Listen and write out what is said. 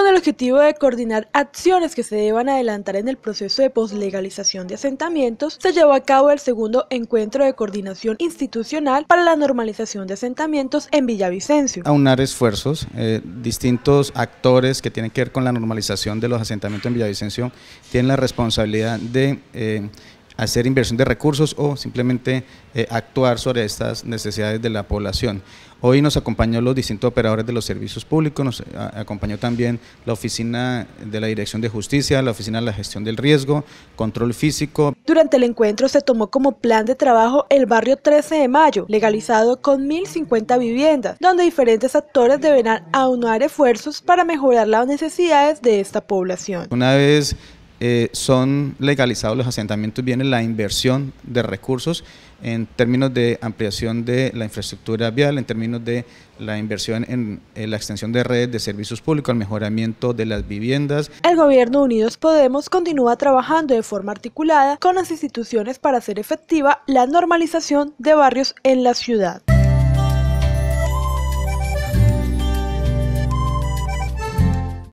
con el objetivo de coordinar acciones que se deban adelantar en el proceso de poslegalización de asentamientos, se llevó a cabo el segundo encuentro de coordinación institucional para la normalización de asentamientos en Villavicencio. Aunar esfuerzos, eh, distintos actores que tienen que ver con la normalización de los asentamientos en Villavicencio tienen la responsabilidad de eh, hacer inversión de recursos o simplemente eh, actuar sobre estas necesidades de la población. Hoy nos acompañó los distintos operadores de los servicios públicos, nos eh, acompañó también la oficina de la Dirección de Justicia, la oficina de la Gestión del Riesgo, Control Físico. Durante el encuentro se tomó como plan de trabajo el barrio 13 de Mayo, legalizado con 1.050 viviendas, donde diferentes actores deberán aunar esfuerzos para mejorar las necesidades de esta población. Una vez eh, son legalizados los asentamientos, viene la inversión de recursos en términos de ampliación de la infraestructura vial, en términos de la inversión en, en la extensión de redes de servicios públicos, el mejoramiento de las viviendas. El gobierno Unidos Podemos continúa trabajando de forma articulada con las instituciones para hacer efectiva la normalización de barrios en la ciudad.